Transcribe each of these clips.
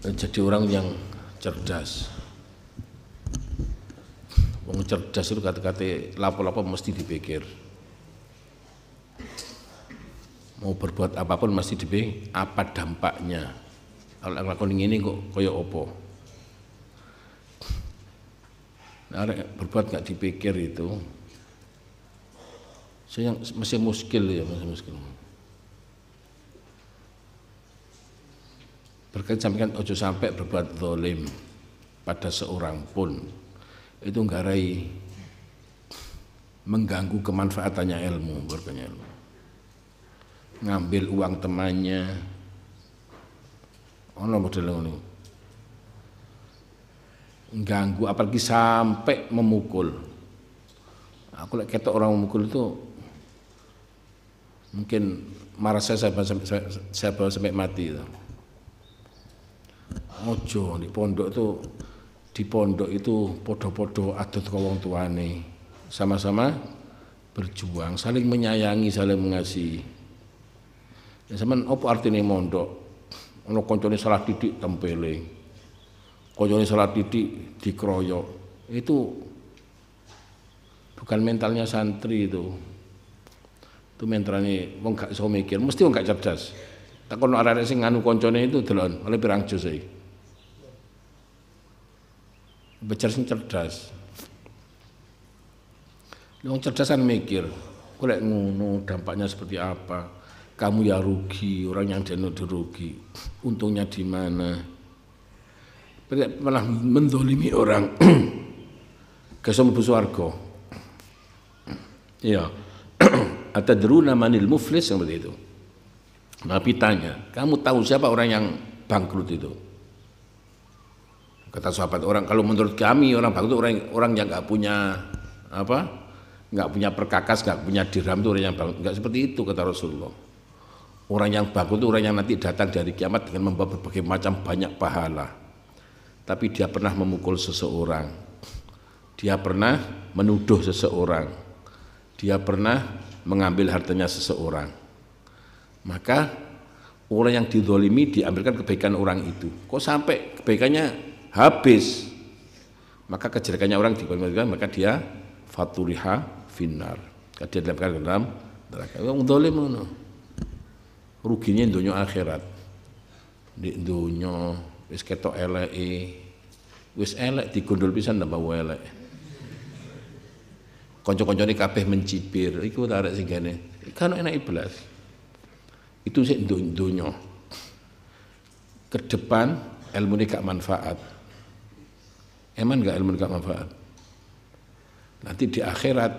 jadi orang yang cerdas Wong cerdas itu kata-kata lapo-lapo mesti dipikir mau berbuat apapun mesti dipikir apa dampaknya kalau lakon ini kok koyo opo nah, berbuat nggak dipikir itu saya so, masih muskil ya masih muskil berkait sampaikan ojo sampai berbuat zolim pada seorang pun itu nggarai mengganggu kemanfaatannya ilmu berkenya ilmu ngambil uang temannya oh ono model ngono ganggu apalagi sampai memukul aku lihat kata orang memukul itu mungkin marah saya saya, saya, saya, sampai mati itu ojo di pondok itu di pondok itu podo-podo adat ke wong tuane sama-sama berjuang saling menyayangi saling mengasihi ya sampean opo artine mondok ana koncone salah didik tempele koncone salah didik dikeroyok itu bukan mentalnya santri itu itu mentalnya wong gak iso mikir mesti wong gak cerdas takon arek-arek sing nganu koncone itu delon oleh pirang jus iki Bejar sing cerdas Wong cerdas mikir kok ngono dampaknya seperti apa kamu ya rugi orang yang deno rugi untungnya di mana pernah mendolimi orang kesem warga Iya. atadruna manil muflis seperti itu Nabi tanya, kamu tahu siapa orang yang bangkrut itu? Kata sahabat orang, kalau menurut kami orang bagus itu orang orang yang nggak punya apa? nggak punya perkakas, nggak punya dirham itu orang yang bagus. Nggak seperti itu kata Rasulullah. Orang yang bagus itu orang yang nanti datang dari kiamat dengan membawa berbagai macam banyak pahala. Tapi dia pernah memukul seseorang. Dia pernah menuduh seseorang. Dia pernah mengambil hartanya seseorang. Maka orang yang didolimi diambilkan kebaikan orang itu. Kok sampai kebaikannya habis maka kejelekannya orang dikonfirmasikan maka dia faturiha finar dia dilemparkan ke dalam neraka wong dolim ngono ruginya dunia akhirat di dunia wis ketok elek wis elek digondol pisan tambah elek kanca ini kabeh mencibir iku tarik sing ini kan enak iblas itu sik dunya ke depan ilmu ini gak manfaat Eman nggak ilmu nggak manfaat. Nanti di akhirat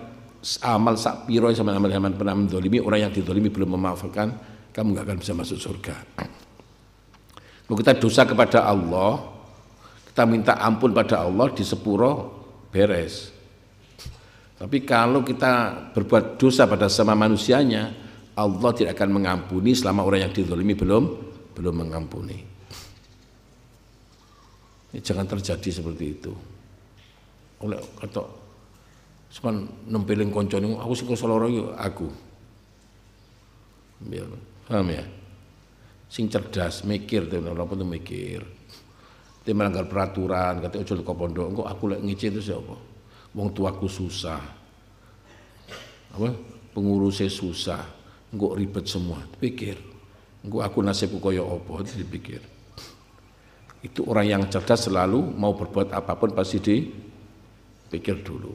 amal sak sama amal amal pernah mendolimi orang yang didolimi belum memaafkan kamu nggak akan bisa masuk surga. Kalau kita dosa kepada Allah, kita minta ampun pada Allah di sepuro beres. Tapi kalau kita berbuat dosa pada sama manusianya, Allah tidak akan mengampuni selama orang yang didolimi belum belum mengampuni. Ya, jangan terjadi seperti itu. Oleh kata sepan nempeling konco aku sing seloro iki aku. Biar paham ya. Sing cerdas mikir orang apa tuh mikir. Dia melanggar peraturan, kata ojo teko pondok, enggak aku lek ngicil itu siapa? Ya Wong aku susah. Apa? Pengurusnya susah. enggak ribet semua. Pikir. Enggak, aku nasibku koyo apa? Dipikir. Itu orang yang cerdas selalu mau berbuat apapun pasti pikir dulu.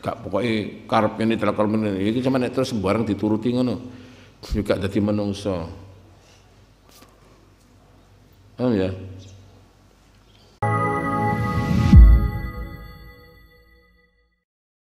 Gak pokoknya karep ini telakar ini, itu cuma terus sembarang dituruti ngono. Juga jadi menungso. oh ya?